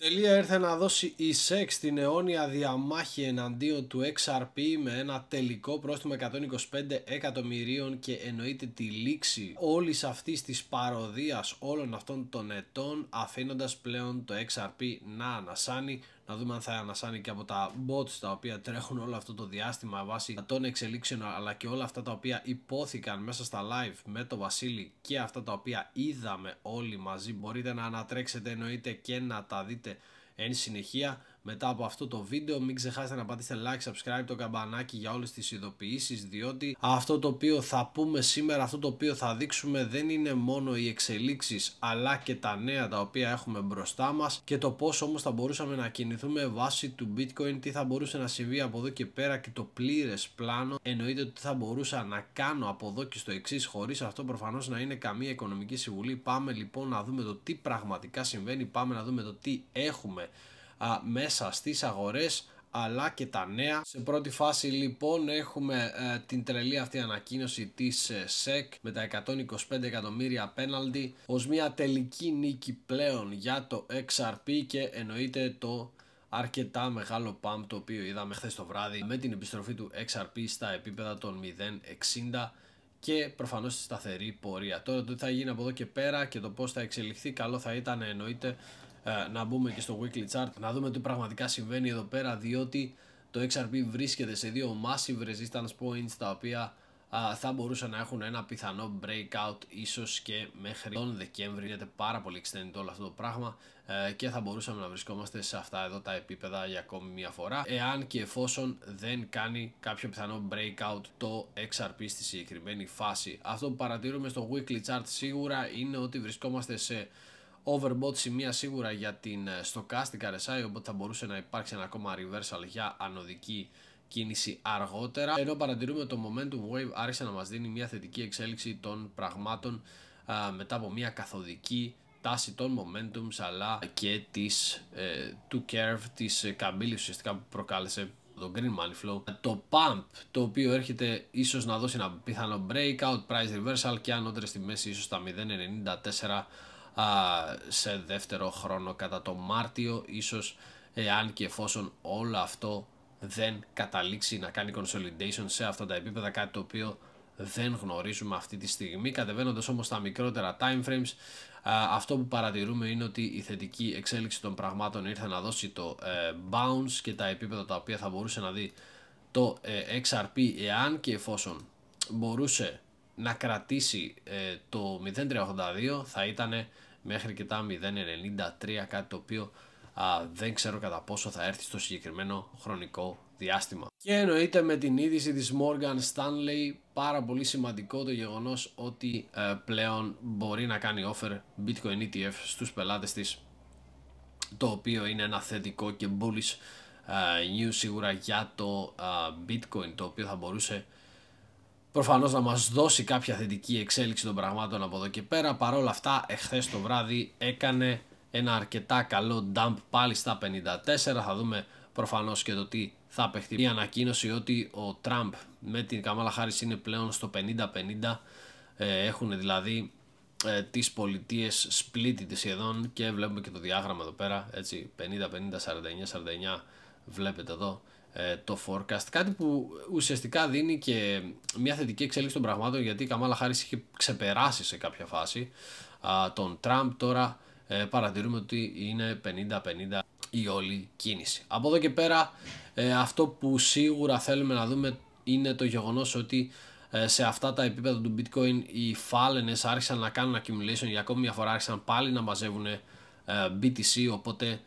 Τελεία ήρθε να δώσει η σέξ την αιώνια διαμάχη εναντίον του XRP με ένα τελικό πρόστιμο 125 εκατομμυρίων και εννοείται τη λήξη όλης αυτής της παροδίας όλων αυτών των ετών αφήνοντας πλέον το XRP να ανασάνει να δούμε αν θα ανασάνει και από τα bots τα οποία τρέχουν όλο αυτό το διάστημα βάσει των εξελίξεων αλλά και όλα αυτά τα οποία υπόθηκαν μέσα στα live με το Βασίλη και αυτά τα οποία είδαμε όλοι μαζί μπορείτε να ανατρέξετε εννοείται και να τα δείτε εν συνεχεία μετά από αυτό το βίντεο μην ξεχάσετε να πατήσετε like, subscribe το καμπανάκι για όλες τις ειδοποιήσεις διότι αυτό το οποίο θα πούμε σήμερα, αυτό το οποίο θα δείξουμε δεν είναι μόνο οι εξελίξεις αλλά και τα νέα τα οποία έχουμε μπροστά μας και το πώς όμως θα μπορούσαμε να κινηθούμε βάσει του bitcoin, τι θα μπορούσε να συμβεί από εδώ και πέρα και το πλήρες πλάνο εννοείται ότι θα μπορούσα να κάνω από εδώ και στο εξής χωρίς αυτό προφανώς να είναι καμία οικονομική συμβουλή πάμε λοιπόν να δούμε το τι πραγματικά συμβαίνει, πάμε να δούμε το τι έχουμε α, μέσα στις αγορές αλλά και τα νέα. Σε πρώτη φάση λοιπόν έχουμε ε, την τρελή αυτή ανακοίνωση της ε, SEC με τα 125 εκατομμύρια πέναλτι ως μια τελική νίκη πλέον για το XRP και εννοείται το αρκετά μεγάλο pump το οποίο είδαμε χθες το βράδυ με την επιστροφή του XRP στα επίπεδα των 0.60 και προφανώς τη σταθερή πορεία. Τώρα το τι θα γίνει από εδώ και πέρα και το πώς θα εξελιχθεί καλό θα ήταν εννοείται ε, να μπούμε και στο weekly chart να δούμε τι πραγματικά συμβαίνει εδώ πέρα διότι το XRP βρίσκεται σε δύο massive resistance points τα οποία α, θα μπορούσαν να έχουν ένα πιθανό breakout ίσως και μέχρι τον Δεκέμβρη είναι πάρα πολύ extended όλο αυτό το πράγμα ε, και θα μπορούσαμε να βρισκόμαστε σε αυτά εδώ τα επίπεδα για ακόμη μια φορά εάν και εφόσον δεν κάνει κάποιο πιθανό breakout το XRP στη συγκεκριμένη φάση αυτό που παρατηρούμε στο weekly chart σίγουρα είναι ότι βρισκόμαστε σε overbought σημεία σίγουρα για την Stochastic ε, RSI οπότε θα μπορούσε να υπάρξει ένα ακόμα reversal για ανωδική κίνηση αργότερα ενώ παρατηρούμε το momentum wave άρχισε να μας δίνει μια θετική εξέλιξη των πραγμάτων μετά από μια καθοδική τάση των momentum αλλά και της, ε, του curve της ε, καμπύλης ουσιαστικά που προκάλεσε το Green Money Flow, το Pump το οποίο έρχεται ίσως να δώσει ένα πιθανό breakout, price reversal και ανώτερες τιμές ίσως τα 0.94 σε δεύτερο χρόνο κατά το Μάρτιο ίσως εάν και εφόσον όλο αυτό δεν καταλήξει να κάνει consolidation σε αυτά τα επίπεδα κάτι το οποίο δεν γνωρίζουμε αυτή τη στιγμή κατεβαίνοντας όμως τα μικρότερα time frames αυτό που παρατηρούμε είναι ότι η θετική εξέλιξη των πραγμάτων ήρθε να δώσει το ε, bounce και τα επίπεδα τα οποία θα μπορούσε να δει το ε, XRP εάν και εφόσον μπορούσε να κρατήσει ε, το 0.382 θα ήταν μέχρι και τα 0,93 κάτι το οποίο δεν ξέρω κατά πόσο θα έρθει στο συγκεκριμένο χρονικό διάστημα. Και εννοείται με την είδηση της Morgan Stanley πάρα πολύ σημαντικό το γεγονός ότι ε, πλέον μπορεί να κάνει offer Bitcoin ETF στους πελάτες της το οποίο είναι ένα θετικό και bullish ε, news σίγουρα για το ε, Bitcoin το οποίο θα μπορούσε Προφανώς να μας δώσει κάποια θετική εξέλιξη των πραγμάτων από εδώ και πέρα. Παρ' αυτά, εχθές το βράδυ έκανε ένα αρκετά καλό dump πάλι στα 54. Θα δούμε προφανώς και το τι θα παιχτεί. Η ανακοίνωση ότι ο Τραμπ με την Καμάλα Χάρη είναι πλέον στο 50-50. Ε, έχουν δηλαδή τι ε, τις πολιτείες της σχεδόν και βλέπουμε και το διάγραμμα εδώ πέρα έτσι 50-50-49-49 βλέπετε εδώ ε, το forecast. Κάτι που ουσιαστικά δίνει και μια θετική εξέλιξη των πραγμάτων γιατί η Καμάλα Χάρης είχε ξεπεράσει σε κάποια φάση τον Τραμπ. Τώρα ε, παρατηρούμε ότι είναι 50-50 η όλη κίνηση. Από εδώ και πέρα ε, αυτό που σίγουρα θέλουμε να δούμε είναι το γεγονός ότι σε αυτά τα επίπεδα του bitcoin οι φάλαινες άρχισαν να κάνουν accumulation για ακόμη μια φορά άρχισαν πάλι να μαζεύουν BTC οπότε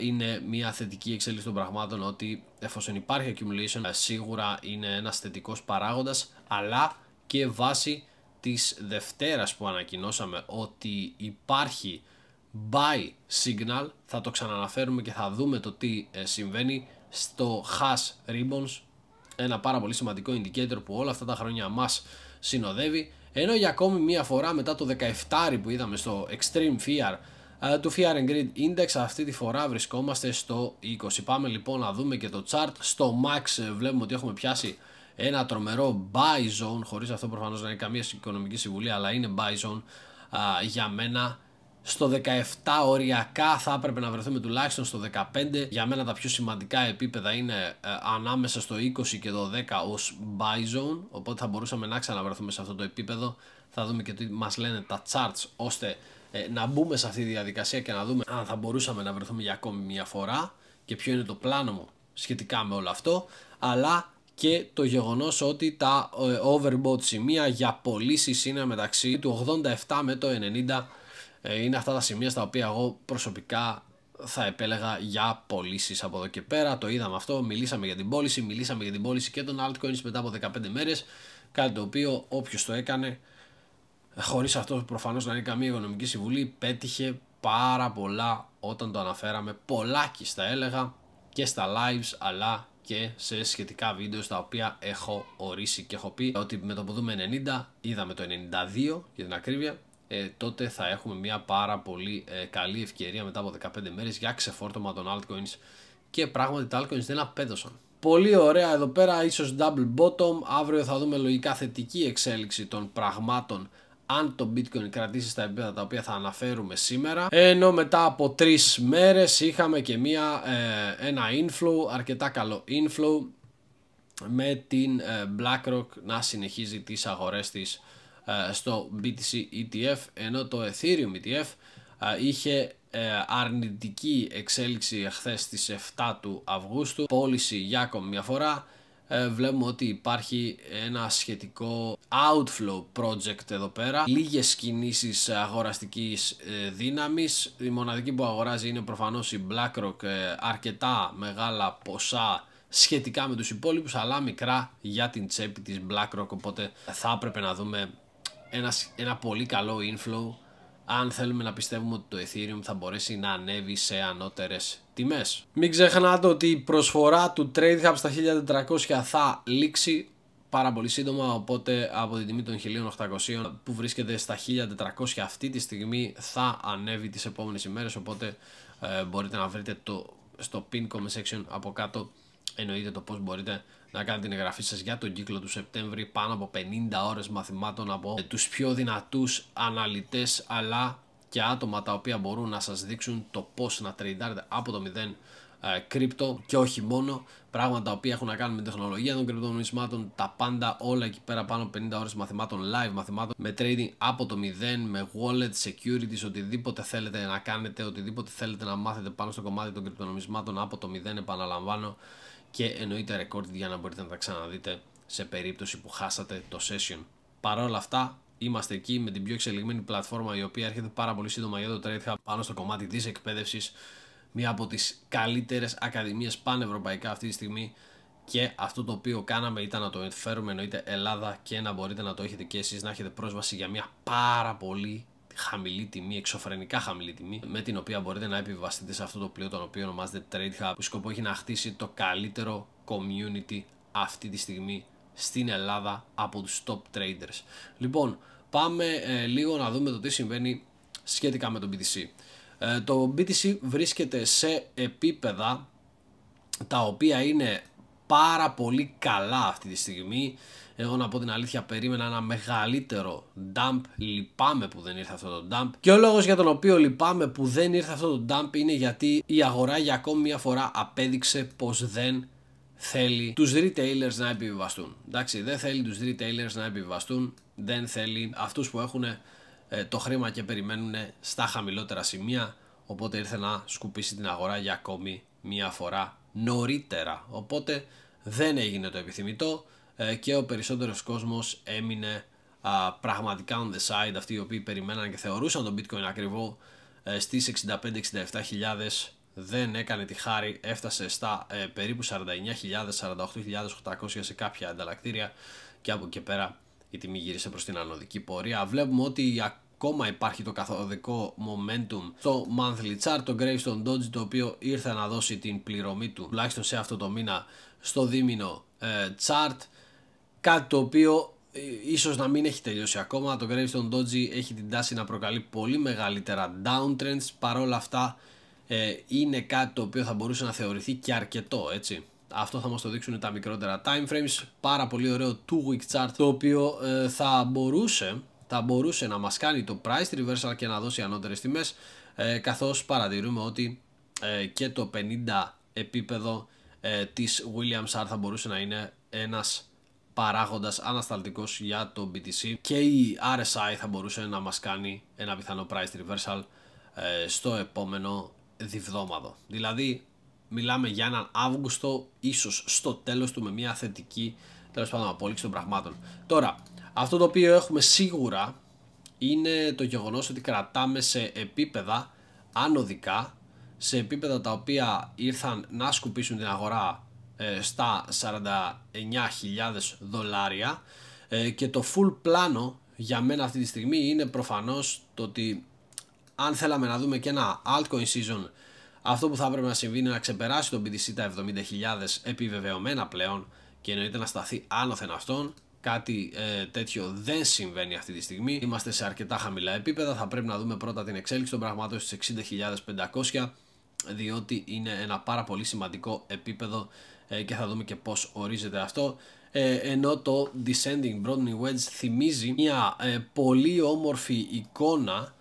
είναι μια θετική εξέλιξη των πραγμάτων ότι εφόσον υπάρχει accumulation ε, σίγουρα είναι ένας θετικός παράγοντας αλλά και βάσει της Δευτέρας που ανακοινώσαμε ότι υπάρχει buy signal θα το ξαναναφέρουμε και θα δούμε το τι ε, συμβαίνει στο hash ribbons ένα πάρα πολύ σημαντικό indicator που όλα αυτά τα χρόνια μας συνοδεύει ενώ για ακόμη μια φορά μετά το 17 που είδαμε στο Extreme Fear ε, του Fear and Greed Index αυτή τη φορά βρισκόμαστε στο 20 πάμε λοιπόν να δούμε και το chart στο max ε, βλέπουμε ότι έχουμε πιάσει ένα τρομερό buy zone χωρίς αυτό προφανώς να είναι καμία οικονομική συμβουλή αλλά είναι buy zone α, για μένα στο 17 οριακά θα έπρεπε να βρεθούμε τουλάχιστον στο 15 για μένα τα πιο σημαντικά επίπεδα είναι ε, ανάμεσα στο 20 και το 10 ως buy zone οπότε θα μπορούσαμε να ξαναβρεθούμε σε αυτό το επίπεδο θα δούμε και τι μας λένε τα charts ώστε ε, να μπούμε σε αυτή τη διαδικασία και να δούμε αν θα μπορούσαμε να βρεθούμε για ακόμη μια φορά και ποιο είναι το πλάνο μου σχετικά με όλο αυτό, αλλά και το γεγονός ότι τα ε, overbought σημεία για πωλήσεις είναι μεταξύ του 87 με το 90 ε, είναι αυτά τα σημεία στα οποία εγώ προσωπικά θα επέλεγα για πωλήσεις από εδώ και πέρα. Το είδαμε αυτό. Μιλήσαμε για την πώληση, μιλήσαμε για την πώληση και των altcoins μετά από 15 μέρες. Κάτι το οποίο όποιος το έκανε χωρίς αυτό προφανώς να είναι καμία οικονομική συμβουλή, πέτυχε πάρα πολλά όταν το αναφέραμε, και στα έλεγα και στα lives αλλά και σε σχετικά βίντεο στα οποία έχω ορίσει και έχω πει ότι με το που δούμε 90, είδαμε το 92 για την ακρίβεια, ε, τότε θα έχουμε μια πάρα πολύ ε, καλή ευκαιρία μετά από 15 μέρες για ξεφόρτωμα των altcoins και πράγματι τα altcoins δεν απέδωσαν. Πολύ ωραία εδώ πέρα, ίσως double bottom, αύριο θα δούμε λογικά θετική εξέλιξη των πραγμάτων αν το bitcoin κρατήσει στα επίπεδα τα οποία θα αναφέρουμε σήμερα ενώ μετά από τρεις μέρες είχαμε και μια, ε, ένα inflow, αρκετά καλό inflow με την ε, BlackRock να συνεχίζει τις αγορές της ε, στο BTC ETF ενώ το Ethereum ETF είχε αρνητική εξέλιξη χθες στις 7 του Αυγούστου πώληση για ακόμη μια φορά ε, βλέπουμε ότι υπάρχει ένα σχετικό outflow project εδώ πέρα λίγες κινήσεις αγοραστικής ε, δύναμης η μοναδική που αγοράζει είναι προφανώς η BlackRock ε, αρκετά μεγάλα ποσά σχετικά με τους υπόλοιπους αλλά μικρά για την τσέπη της BlackRock οπότε θα έπρεπε να δούμε ένας, ένα πολύ καλό inflow αν θέλουμε να πιστεύουμε ότι το Ethereum θα μπορέσει να ανέβει σε ανώτερες τιμές. Μην ξεχνάτε ότι η προσφορά του TradeHub στα 1400 θα λήξει πάρα πολύ σύντομα οπότε από την τιμή των 1800 που βρίσκεται στα 1400 αυτή τη στιγμή θα ανέβει τις επόμενες ημέρες οπότε ε, μπορείτε να βρείτε το, στο pin comment section από κάτω εννοείται το πως μπορείτε να κάνετε την εγγραφή σας για τον κύκλο του Σεπτέμβρη πάνω από 50 ώρες μαθημάτων από τους πιο δυνατούς αναλυτές αλλά και άτομα τα οποία μπορούν να σας δείξουν το πώς να τρεϊντάρετε από το 0 ε, κρύπτο και όχι μόνο πράγματα τα οποία έχουν να κάνουν με τεχνολογία των κρυπτονομισμάτων τα πάντα όλα εκεί πέρα πάνω 50 ώρες μαθημάτων live μαθημάτων με trading από το μηδέν με wallet, securities, οτιδήποτε θέλετε να κάνετε οτιδήποτε θέλετε να μάθετε πάνω στο κομμάτι των κρυπτονομισμάτων από το 0 επαναλαμβάνω και εννοείται record για να μπορείτε να τα ξαναδείτε σε περίπτωση που χάσατε το session. Παρ' όλα αυτά, είμαστε εκεί με την πιο εξελιγμένη πλατφόρμα η οποία έρχεται πάρα πολύ σύντομα για το hub πάνω στο κομμάτι της εκπαίδευσης μία από τις καλύτερες ακαδημίες πανευρωπαϊκά αυτή τη στιγμή και αυτό το οποίο κάναμε ήταν να το φέρουμε εννοείται Ελλάδα και να μπορείτε να το έχετε και εσείς να έχετε πρόσβαση για μια πάρα πολύ χαμηλή τιμή, εξωφρενικά χαμηλή τιμή, με την οποία μπορείτε να επιβαστείτε σε αυτό το πλοίο το οποίο ονομάζεται Trade Hub, που σκοπό έχει να χτίσει το καλύτερο community αυτή τη στιγμή στην Ελλάδα από τους top traders. Λοιπόν, πάμε ε, λίγο να δούμε το τι συμβαίνει σχετικά με τον BTC. το BTC ε, βρίσκεται σε επίπεδα τα οποία είναι πάρα πολύ καλά αυτή τη στιγμή. Εγώ να πω την αλήθεια περίμενα ένα μεγαλύτερο dump, λυπάμαι που δεν ήρθε αυτό το dump και ο λόγος για τον οποίο λυπάμαι που δεν ήρθε αυτό το dump είναι γιατί η αγορά για ακόμη μια φορά απέδειξε πως δεν θέλει τους retailers να επιβιβαστούν. Εντάξει, δεν θέλει τους retailers να επιβιβαστούν, δεν θέλει αυτούς που έχουν ε, το χρήμα και περιμένουν στα χαμηλότερα σημεία οπότε ήρθε να σκουπίσει την αγορά για ακόμη μια φορά νωρίτερα. Οπότε δεν έγινε το επιθυμητό ε, και ο περισσότερος κόσμος έμεινε πραγματικά on the side αυτοί οι οποίοι περιμέναν και θεωρούσαν τον bitcoin ακριβό ε, στις 65-67 δεν έκανε τη χάρη, έφτασε στα ε, περίπου 49.000-48.800 σε κάποια ανταλλακτήρια και από εκεί πέρα η τιμή γύρισε προς την ανωδική πορεία. Βλέπουμε ότι ακόμα υπάρχει το καθοδικό momentum στο monthly chart, το Gravestone Dodge το οποίο ήρθε να δώσει την πληρωμή του τουλάχιστον σε αυτό το μήνα στο δίμηνο ε, chart κάτι το οποίο ε, ίσως να μην έχει τελειώσει ακόμα το Gravestone Dodge έχει την τάση να προκαλεί πολύ μεγαλύτερα downtrends παρόλα αυτά ε, είναι κάτι το οποίο θα μπορούσε να θεωρηθεί και αρκετό έτσι αυτό θα μας το δείξουν τα μικρότερα time frames πάρα πολύ ωραίο 2 week chart το οποίο θα μπορούσε θα μπορούσε να μας κάνει το price reversal και να δώσει ανώτερες τιμές ε, καθώς παρατηρούμε ότι ε, και το 50 επίπεδο ε, της Williams R θα μπορούσε να είναι ένας παράγοντας ανασταλτικός για το BTC και η RSI θα μπορούσε να μας κάνει ένα πιθανό price reversal ε, στο επόμενο διβδόμαδο. Δηλαδή μιλάμε για έναν Αύγουστο ίσως στο τέλος του με μια θετική τέλος πάντων απόλυξη των πραγμάτων. Τώρα αυτό το οποίο έχουμε σίγουρα είναι το γεγονός ότι κρατάμε σε επίπεδα ανωδικά, σε επίπεδα τα οποία ήρθαν να σκουπίσουν την αγορά ε, στα 49.000 δολάρια ε, και το full πλάνο για μένα αυτή τη στιγμή είναι προφανώς το ότι αν θέλαμε να δούμε και ένα altcoin season αυτό που θα έπρεπε να συμβεί είναι να ξεπεράσει τον BTC τα 70.000 επιβεβαιωμένα πλέον και εννοείται να σταθεί άνωθεν αυτόν κάτι ε, τέτοιο δεν συμβαίνει αυτή τη στιγμή. Είμαστε σε αρκετά χαμηλά επίπεδα. Θα πρέπει να δούμε πρώτα την εξέλιξη των πραγμάτων στις 60.500 διότι είναι ένα πάρα πολύ σημαντικό επίπεδο ε, και θα δούμε και πώς ορίζεται αυτό ε, ενώ το Descending Broadening Wedge θυμίζει μια πολύ όμορφη εικόνα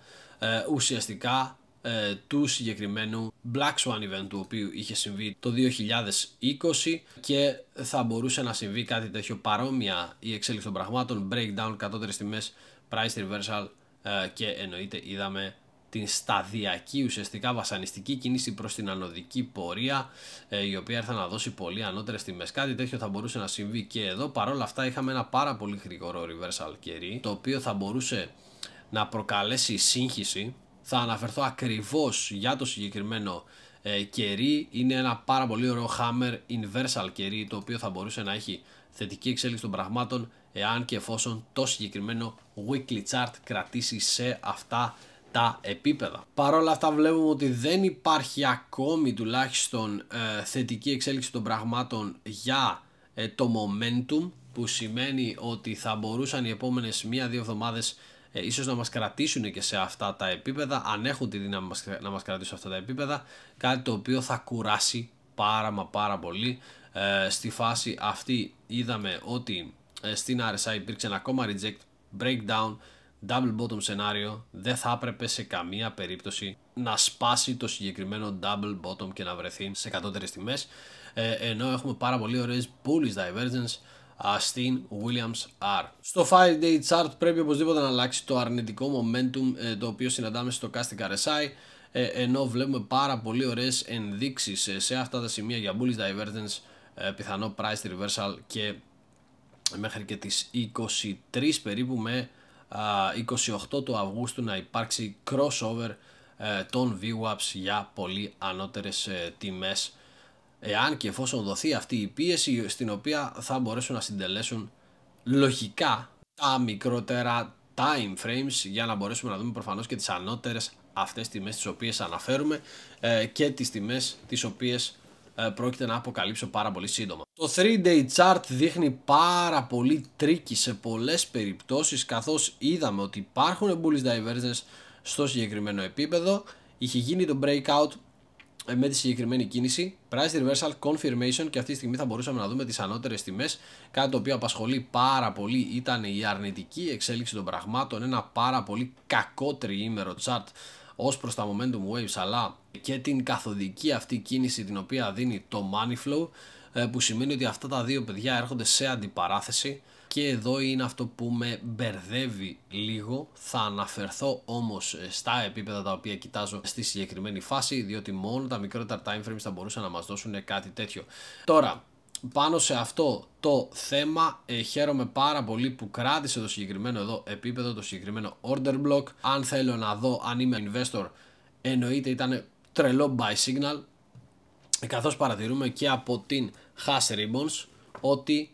ουσιαστικά ε, του συγκεκριμένου Black Swan Event του οποίου είχε συμβεί το 2020 και θα μπορούσε να συμβεί κάτι τέτοιο παρόμοια η εξέλιξη των πραγμάτων, breakdown, κατώτερες τιμές, price reversal ε, και εννοείται είδαμε την σταδιακή ουσιαστικά βασανιστική κίνηση προς την ανωδική πορεία ε, η οποία έρθα να δώσει πολύ ανώτερες τιμές. Κάτι τέτοιο θα μπορούσε να συμβεί και εδώ. Παρόλα αυτά είχαμε ένα πάρα πολύ γρήγορο reversal κερί το οποίο θα μπορούσε να προκαλέσει σύγχυση θα αναφερθώ ακριβώς για το συγκεκριμένο ε, κερί. Είναι ένα πάρα πολύ ωραίο hammer inversal κερί το οποίο θα μπορούσε να έχει θετική εξέλιξη των πραγμάτων εάν και εφόσον το συγκεκριμένο weekly chart κρατήσει σε αυτά τα επίπεδα. Παρ' όλα αυτά βλέπουμε ότι δεν υπάρχει ακόμη τουλάχιστον ε, θετική εξέλιξη των πραγμάτων για ε, το momentum που σημαίνει ότι θα μπορούσαν οι επόμενες μία-δύο εβδομάδες ε, ίσως να μας κρατήσουν και σε αυτά τα επίπεδα αν έχουν τη δύναμη να μας κρατήσουν σε αυτά τα επίπεδα κάτι το οποίο θα κουράσει πάρα μα πάρα πολύ ε, στη φάση αυτή είδαμε ότι ε, στην RSI υπήρξε ένα ακόμα reject breakdown double bottom σενάριο δεν θα έπρεπε σε καμία περίπτωση να σπάσει το συγκεκριμένο double bottom και να βρεθεί σε κατώτερες τιμές ε, ενώ έχουμε πάρα πολύ ωραίες bullish divergence στην Williams R. Στο 5-day chart πρέπει οπωσδήποτε να αλλάξει το αρνητικό momentum ε, το οποίο συναντάμε στο Casting RSI ε, ενώ βλέπουμε πάρα πολύ ωραίες ενδείξεις ε, σε αυτά τα σημεία για bullish divergence, πιθανό price reversal και μέχρι και τις 23 περίπου με 28 του Αυγούστου να υπάρξει crossover των VWAPs για πολύ ανώτερες τιμές εάν και εφόσον δοθεί αυτή η πίεση στην οποία θα μπορέσουν να συντελέσουν λογικά τα μικρότερα time frames για να μπορέσουμε να δούμε προφανώς και τις ανώτερες αυτές τιμές τις οποίες αναφέρουμε ε, και τις τιμές τις οποίες ε, πρόκειται να αποκαλύψω πάρα πολύ σύντομα. Το 3-day chart δείχνει πάρα πολύ τρίκι σε πολλές περιπτώσεις καθώς είδαμε ότι υπάρχουν bullish divergence στο συγκεκριμένο επίπεδο είχε γίνει το breakout με τη συγκεκριμένη κίνηση. Price reversal confirmation και αυτή τη στιγμή θα μπορούσαμε να δούμε τις ανώτερες τιμές. Κάτι το οποίο απασχολεί πάρα πολύ ήταν η αρνητική εξέλιξη των πραγμάτων. Ένα πάρα πολύ κακό τριήμερο chart ως προς τα momentum waves αλλά και την καθοδική αυτή κίνηση την οποία δίνει το money flow ε, που σημαίνει ότι αυτά τα δύο παιδιά έρχονται σε αντιπαράθεση και εδώ είναι αυτό που με μπερδεύει λίγο. Θα αναφερθώ όμως ε, στα επίπεδα τα οποία κοιτάζω στη συγκεκριμένη φάση, διότι μόνο τα μικρότερα time frames θα μπορούσαν να μας δώσουν κάτι τέτοιο. Τώρα, πάνω σε αυτό το θέμα ε, χαίρομαι πάρα πολύ που κράτησε το συγκεκριμένο εδώ επίπεδο, το συγκεκριμένο order block. Αν θέλω να δω αν είμαι investor, εννοείται ήταν τρελό buy signal, καθώς παρατηρούμε και από την hash ribbons ότι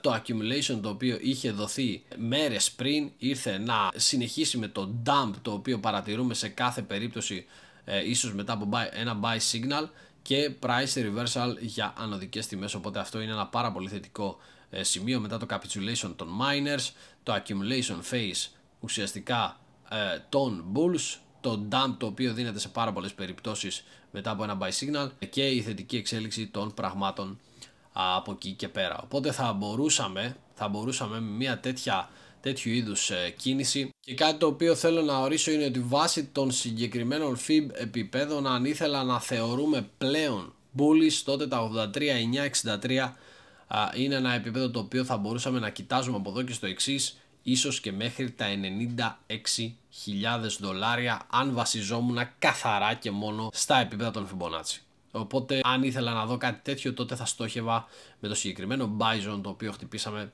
το accumulation το οποίο είχε δοθεί μέρες πριν ήρθε να συνεχίσει με το dump το οποίο παρατηρούμε σε κάθε περίπτωση ε, ίσως μετά από buy, ένα buy signal και price reversal για ανωδικές τιμές οπότε αυτό είναι ένα πάρα πολύ θετικό ε, σημείο μετά το capitulation των miners το accumulation phase ουσιαστικά ε, των bulls το dump το οποίο δίνεται σε πάρα πολλές περιπτώσεις μετά από ένα buy signal και η θετική εξέλιξη των πραγμάτων από εκεί και πέρα. Οπότε θα μπορούσαμε, θα μπορούσαμε με μια τέτοια τέτοιου είδους ε, κίνηση και κάτι το οποίο θέλω να ορίσω είναι ότι βάσει των συγκεκριμένων FIB επιπέδων αν ήθελα να θεωρούμε πλέον bullish τότε τα 83-9-63 ένα επίπεδο το οποίο θα μπορούσαμε να κοιτάζουμε από εδώ και στο εξής ίσως και μέχρι τα 96.000 δολάρια αν βασιζόμουν καθαρά και μόνο στα επίπεδα των Fibonacci. Οπότε αν ήθελα να δω κάτι τέτοιο τότε θα στόχευα με το συγκεκριμένο Bison το οποίο χτυπήσαμε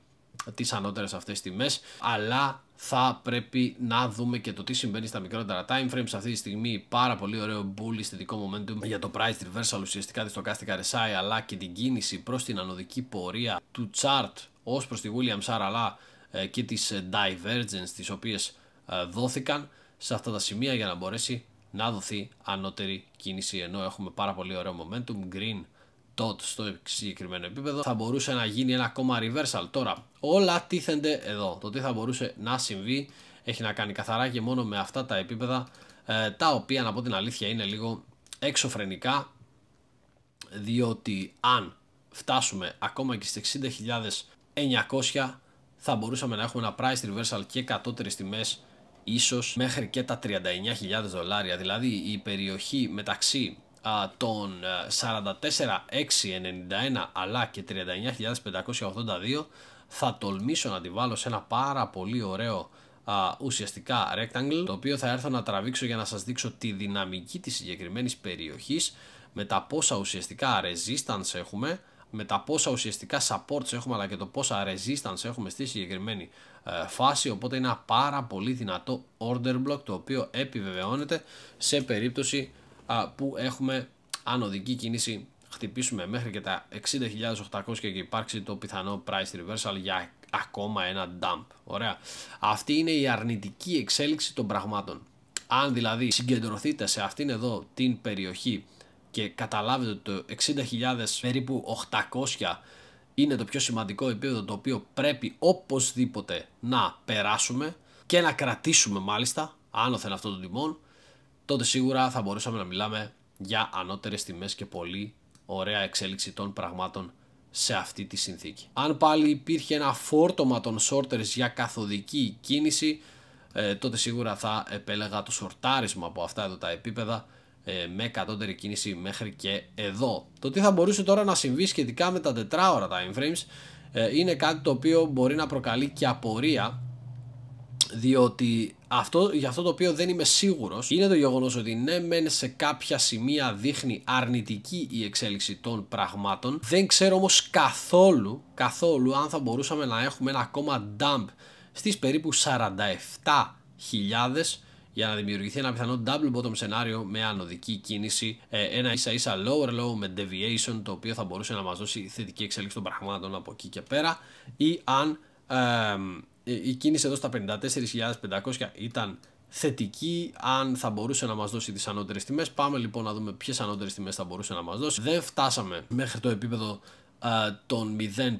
τις ανώτερες αυτές τιμές αλλά θα πρέπει να δούμε και το τι συμβαίνει στα μικρότερα time frames αυτή τη στιγμή πάρα πολύ ωραίο αισθητικό momentum για το price reversal ουσιαστικά τη στοκάστηκα RSI αλλά και την κίνηση προς την ανωδική πορεία του chart ως προς τη William Sarah αλλά ε, και τις ε, divergence τις οποίες ε, δόθηκαν σε αυτά τα σημεία για να μπορέσει να δοθεί ανώτερη κίνηση ενώ έχουμε πάρα πολύ ωραίο momentum green dot στο συγκεκριμένο επίπεδο θα μπορούσε να γίνει ένα ακόμα reversal τώρα όλα τίθενται εδώ το τι θα μπορούσε να συμβεί έχει να κάνει καθαρά και μόνο με αυτά τα επίπεδα ε, τα οποία να πω την αλήθεια είναι λίγο εξωφρενικά διότι αν φτάσουμε ακόμα και στις 60.900 θα μπορούσαμε να έχουμε ένα price reversal και κατώτερες τιμές ίσως μέχρι και τα 39.000 δολάρια. Δηλαδή η περιοχή μεταξύ των 44.691 ε, αλλά και 39.582 θα τολμήσω να τη βάλω σε ένα πάρα πολύ ωραίο ουσιαστικά rectangle το οποίο θα έρθω να τραβήξω για να σας δείξω τη δυναμική της συγκεκριμένης περιοχής με τα πόσα ουσιαστικά resistance έχουμε με τα πόσα ουσιαστικά supports έχουμε αλλά και το πόσα resistance έχουμε στη συγκεκριμένη ε, φάση οπότε είναι ένα πάρα πολύ δυνατό order block το οποίο επιβεβαιώνεται σε περίπτωση που έχουμε ανωδική κίνηση χτυπήσουμε μέχρι και τα 60.800 και υπάρξει το πιθανό price reversal για ακόμα ένα dump. Ωραία. Αυτή είναι η αρνητική εξέλιξη των πραγμάτων. Αν δηλαδή συγκεντρωθείτε σε αυτήν εδώ την περιοχή και καταλάβετε ότι το 60.000 περίπου 800 είναι το πιο σημαντικό επίπεδο το οποίο πρέπει οπωσδήποτε να περάσουμε και να κρατήσουμε μάλιστα άνωθεν αυτό τον τιμών τότε σίγουρα θα μπορούσαμε να μιλάμε για ανώτερες τιμές και πολύ ωραία εξέλιξη των πραγμάτων σε αυτή τη συνθήκη. Αν πάλι υπήρχε ένα φόρτωμα των shorters για καθοδική κίνηση ε, τότε σίγουρα θα επέλεγα το σορτάρισμα από αυτά εδώ τα επίπεδα ε, με κατώτερη κίνηση μέχρι και εδώ. Το τι θα μπορούσε τώρα να συμβεί σχετικά με τα τετράωρα time frames ε, είναι κάτι το οποίο μπορεί να προκαλεί και απορία διότι αυτό, για αυτό το οποίο δεν είμαι σίγουρος είναι το γεγονός ότι ναι μεν σε κάποια σημεία δείχνει αρνητική η εξέλιξη των πραγμάτων δεν ξέρω όμως καθόλου, καθόλου αν θα μπορούσαμε να έχουμε ένα ακόμα dump στις περίπου 47.000 για να δημιουργηθεί ένα πιθανό double bottom σενάριο με ανωδική κίνηση, ε, ένα ίσα ίσα lower low με deviation το οποίο θα μπορούσε να μας δώσει θετική εξέλιξη των πραγμάτων από εκεί και πέρα ή αν η κίνηση εδώ στα 54.500 ήταν θετική αν θα μπορούσε να μας δώσει τις ανώτερες τιμές. Πάμε λοιπόν να δούμε ποιες ανώτερες τιμές θα μπορούσε να μας δώσει. Δεν φτάσαμε μέχρι το επίπεδο των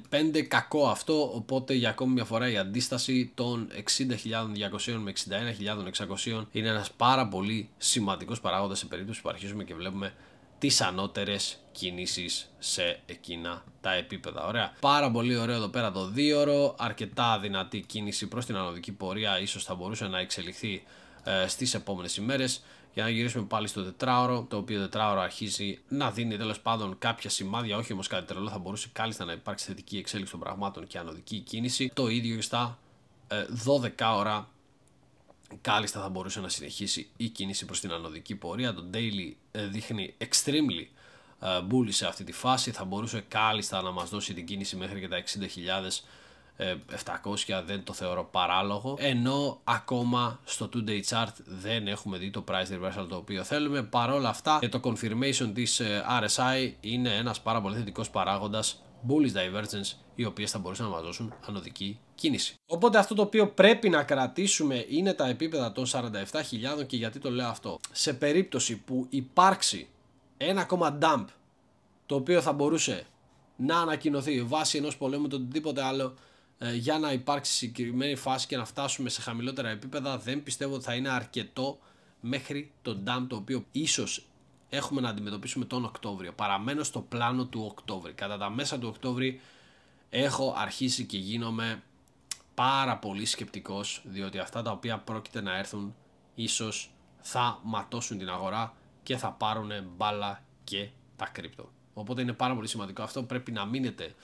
0,5 κακό αυτό οπότε για ακόμη μια φορά η αντίσταση των 60.200 με 61.600 είναι ένας πάρα πολύ σημαντικός παράγοντας σε περίπτωση που αρχίζουμε και βλέπουμε τις ανώτερες κινήσεις σε εκείνα τα επίπεδα. Ωραία. Πάρα πολύ ωραίο εδώ πέρα το δίωρο, αρκετά δυνατή κίνηση προς την ανωδική πορεία, ίσως θα μπορούσε να εξελιχθεί ε, στις επόμενες ημέρες για να γυρίσουμε πάλι στο τετράωρο, το οποίο τετράωρο αρχίζει να δίνει τέλος πάντων κάποια σημάδια, όχι όμως κάτι τρελό, θα μπορούσε κάλλιστα να υπάρξει θετική εξέλιξη των πραγμάτων και ανωδική κίνηση. Το ίδιο και στα 12 ε, ώρα κάλλιστα θα μπορούσε να συνεχίσει η κίνηση προς την ανωδική πορεία. Το daily ε, δείχνει extremely ε, bullish αυτή τη φάση, θα μπορούσε κάλλιστα να μας δώσει την κίνηση μέχρι και τα 60.000 700 ε, δεν το θεωρώ παράλογο ενώ ακόμα στο 2 day chart δεν έχουμε δει το price reversal το οποίο θέλουμε παρόλα αυτά και το confirmation της ε, RSI είναι ένας πάρα πολύ θετικός παράγοντας bullish divergence οι οποίες θα μπορούσαν να μας δώσουν ανωδική κίνηση. Οπότε αυτό το οποίο πρέπει να κρατήσουμε είναι τα επίπεδα των 47.000 και γιατί το λέω αυτό. Σε περίπτωση που υπάρξει ένα ακόμα dump το οποίο θα μπορούσε να ανακοινωθεί βάσει ενός πολέμου το οτιδήποτε άλλο ε, για να υπάρξει συγκεκριμένη φάση και να φτάσουμε σε χαμηλότερα επίπεδα δεν πιστεύω ότι θα είναι αρκετό μέχρι το ντάμ το οποίο ίσως έχουμε να αντιμετωπίσουμε τον Οκτώβριο. Παραμένω στο πλάνο του Οκτώβρη. Κατά τα μέσα του Οκτώβρη έχω αρχίσει και γίνομαι πάρα πολύ σκεπτικός διότι αυτά τα οποία πρόκειται να έρθουν ίσως θα ματώσουν την αγορά και θα πάρουν μπάλα και τα κρύπτο. Οπότε είναι πάρα πολύ σημαντικό αυτό πρέπει να μείνετε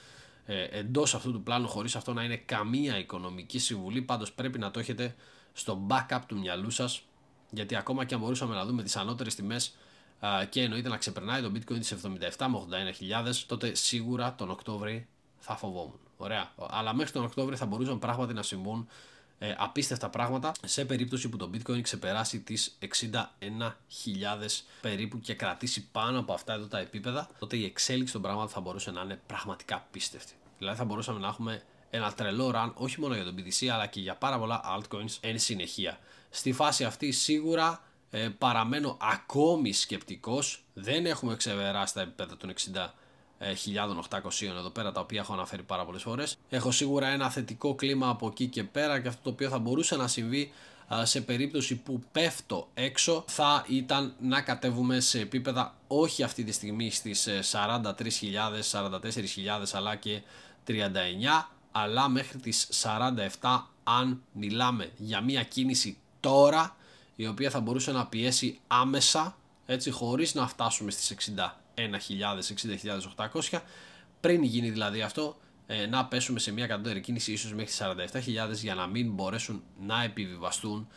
ε, εντός αυτού του πλάνου χωρίς αυτό να είναι καμία οικονομική συμβουλή πάντως πρέπει να το έχετε στο backup του μυαλού σας γιατί ακόμα και αν μπορούσαμε να δούμε τις ανώτερες τιμές α, και εννοείται να ξεπερνάει το bitcoin τις 77 με 81.000 τότε σίγουρα τον Οκτώβρη θα φοβόμουν. Ωραία. Αλλά μέχρι τον Οκτώβριο θα μπορούσαν πράγματι να συμβούν ε, απίστευτα πράγματα σε περίπτωση που το bitcoin ξεπεράσει τις 61.000 περίπου και κρατήσει πάνω από αυτά εδώ τα επίπεδα τότε η εξέλιξη των πραγμάτων θα μπορούσε να είναι πραγματικά πίστευτη. Δηλαδή θα μπορούσαμε να έχουμε ένα τρελό run όχι μόνο για τον BTC αλλά και για πάρα πολλά altcoins εν συνεχεία. Στη φάση αυτή σίγουρα ε, παραμένω ακόμη σκεπτικός, δεν έχουμε ξεπεράσει τα επίπεδα των 60 1800 εδώ πέρα τα οποία έχω αναφέρει πάρα πολλές φορές έχω σίγουρα ένα θετικό κλίμα από εκεί και πέρα και αυτό το οποίο θα μπορούσε να συμβεί σε περίπτωση που πέφτω έξω θα ήταν να κατέβουμε σε επίπεδα όχι αυτή τη στιγμή στις 43.000, ε, 44.000 αλλά και 39 αλλά μέχρι τις 47 αν μιλάμε για μια κίνηση τώρα η οποία θα μπορούσε να πιέσει άμεσα έτσι χωρίς να φτάσουμε στις 60 60.800 πριν γίνει δηλαδή αυτό ε, να πέσουμε σε μια κατώτερη κίνηση ίσως μέχρι 47.000 για να μην μπορέσουν να επιβιβαστούν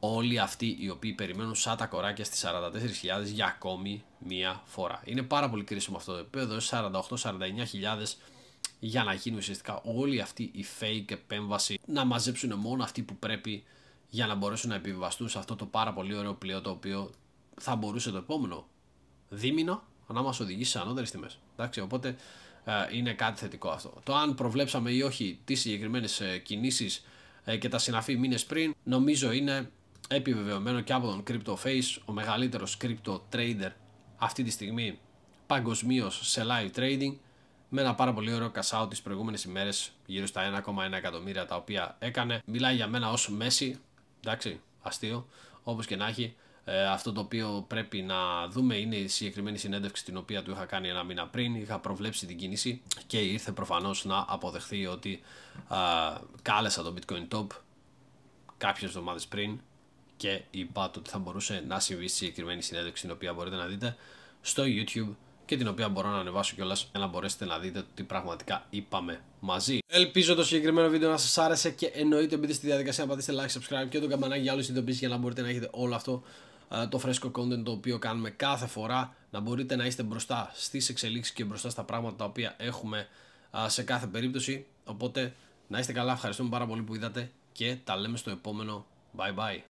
όλοι αυτοί οι οποίοι περιμένουν σαν τα κοράκια στις 44.000 για ακόμη μία φορά. Είναι πάρα πολύ κρίσιμο αυτό το επίπεδο, 48-49.000 για να γίνουν ουσιαστικά όλοι αυτοί οι fake επέμβαση να μαζέψουν μόνο αυτοί που πρέπει για να μπορέσουν να επιβιβαστούν σε αυτό το πάρα πολύ ωραίο πλοίο το οποίο θα μπορούσε το επόμενο δίμηνο να μα οδηγήσει σε ανώτερες τιμές. Οπότε ε, είναι κάτι θετικό αυτό. Το αν προβλέψαμε ή όχι τις συγκεκριμένες ε, κινήσεις ε, και τα συναφή μήνες πριν, νομίζω είναι επιβεβαιωμένο και από τον Crypto Face, ο μεγαλύτερος crypto trader αυτή τη στιγμή παγκοσμίως σε live trading με ένα πάρα πολύ ωραίο cash τις τις προηγούμενες ημέρες γύρω στα 1,1 εκατομμύρια τα οποία έκανε μιλάει για μένα ως μέση εντάξει αστείο όπως και να έχει ε, αυτό το οποίο πρέπει να δούμε είναι η συγκεκριμένη συνέντευξη την οποία του είχα κάνει ένα μήνα πριν. Είχα προβλέψει την κίνηση και ήρθε προφανώς να αποδεχθεί ότι ε, κάλεσα το Bitcoin Top κάποιες εβδομάδες πριν και είπα το ότι θα μπορούσε να συμβεί στη συγκεκριμένη συνέντευξη την οποία μπορείτε να δείτε στο YouTube και την οποία μπορώ να ανεβάσω κιόλας για να μπορέσετε να δείτε τι πραγματικά είπαμε μαζί. Ελπίζω το συγκεκριμένο βίντεο να σας άρεσε και εννοείται μπείτε στη διαδικασία να πατήσετε like, subscribe και το καμπανάκι για όλε τι ειδοποιήσει για να μπορείτε να έχετε όλο αυτό ε, το φρέσκο content το οποίο κάνουμε κάθε φορά να μπορείτε να είστε μπροστά στις εξελίξεις και μπροστά στα πράγματα τα οποία έχουμε ε, σε κάθε περίπτωση οπότε να είστε καλά, ευχαριστούμε πάρα πολύ που είδατε και τα λέμε στο επόμενο bye bye